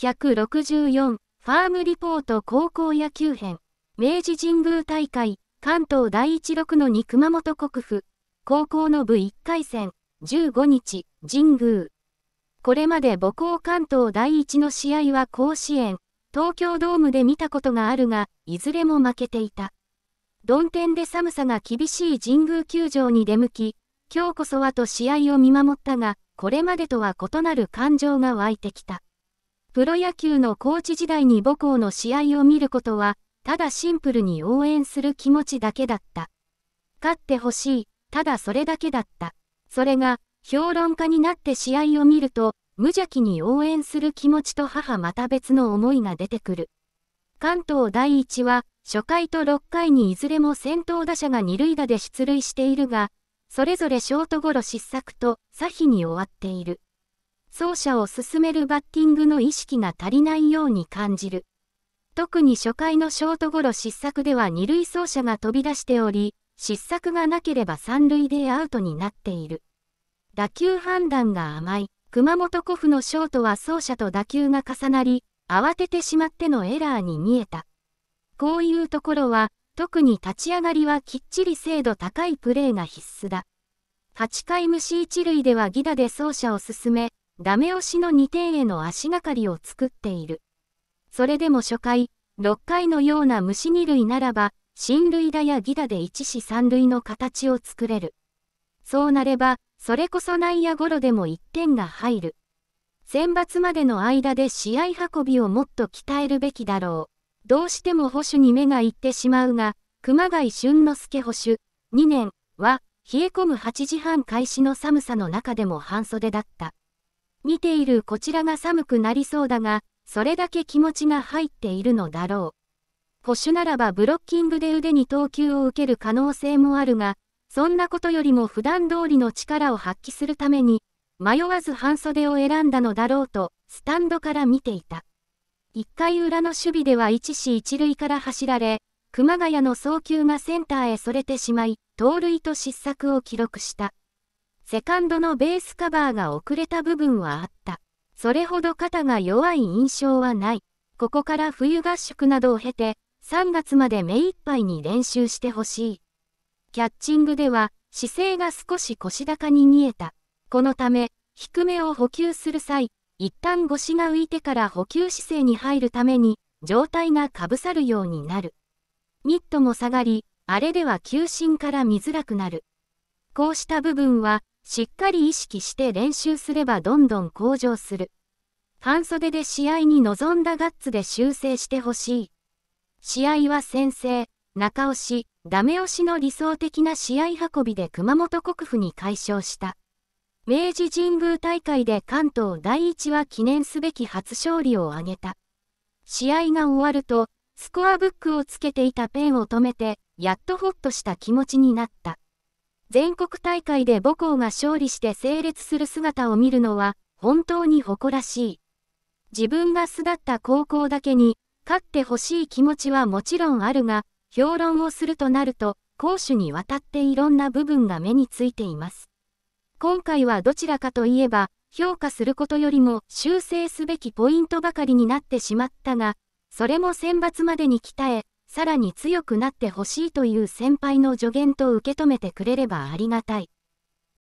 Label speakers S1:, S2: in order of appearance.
S1: 164ファームリポート高校野球編明治神宮大会関東第一6の2熊本国府高校の部1回戦15日神宮これまで母校関東第一の試合は甲子園東京ドームで見たことがあるがいずれも負けていた曇天で寒さが厳しい神宮球場に出向き今日こそはと試合を見守ったがこれまでとは異なる感情が湧いてきたプロ野球のコーチ時代に母校の試合を見ることは、ただシンプルに応援する気持ちだけだった。勝ってほしい、ただそれだけだった。それが、評論家になって試合を見ると、無邪気に応援する気持ちと母また別の思いが出てくる。関東第一は、初回と6回にいずれも先頭打者が二塁打で出塁しているが、それぞれショートゴロ失策と、差比に終わっている。走者を進めるバッティングの意識が足りないように感じる。特に初回のショートゴロ失策では二塁走者が飛び出しており、失策がなければ三塁でアウトになっている。打球判断が甘い。熊本古府のショートは走者と打球が重なり、慌ててしまってのエラーに見えた。こういうところは、特に立ち上がりはきっちり精度高いプレーが必須だ。8回無視一塁では犠打で走者を進め、ダメ押しの2点への足がかりを作っている。それでも初回、6回のような虫二塁ならば、進塁打や犠打で1死3塁の形を作れる。そうなれば、それこそ内野ゴロでも1点が入る。選抜までの間で試合運びをもっと鍛えるべきだろう。どうしても保守に目がいってしまうが、熊谷俊之介保守、2年は、冷え込む8時半開始の寒さの中でも半袖だった。見ているこちらが寒くなりそうだが、それだけ気持ちが入っているのだろう。保守ならばブロッキングで腕に投球を受ける可能性もあるが、そんなことよりも普段通りの力を発揮するために、迷わず半袖を選んだのだろうと、スタンドから見ていた。1回裏の守備では1死1塁から走られ、熊谷の送球がセンターへそれてしまい、盗塁と失策を記録した。セカンドのベースカバーが遅れた部分はあった。それほど肩が弱い印象はない。ここから冬合宿などを経て、3月まで目いっぱいに練習してほしい。キャッチングでは、姿勢が少し腰高に見えた。このため、低めを補給する際、一旦腰が浮いてから補給姿勢に入るために、状態がかぶさるようになる。ミットも下がり、あれでは球審から見づらくなる。こうした部分は、しっかり意識して練習すればどんどん向上する。半袖で試合に臨んだガッツで修正してほしい。試合は先制、中押し、ダメ押しの理想的な試合運びで熊本国府に解消した。明治神宮大会で関東第一は記念すべき初勝利を挙げた。試合が終わると、スコアブックをつけていたペンを止めて、やっとホッとした気持ちになった。全国大会で母校が勝利して整列する姿を見るのは、本当に誇らしい。自分が巣立った高校だけに、勝ってほしい気持ちはもちろんあるが、評論をするとなると、攻守にわたっていろんな部分が目についています。今回はどちらかといえば、評価することよりも修正すべきポイントばかりになってしまったが、それも選抜までに鍛え、さらに強くなってほしいという先輩の助言と受け止めてくれればありがたい。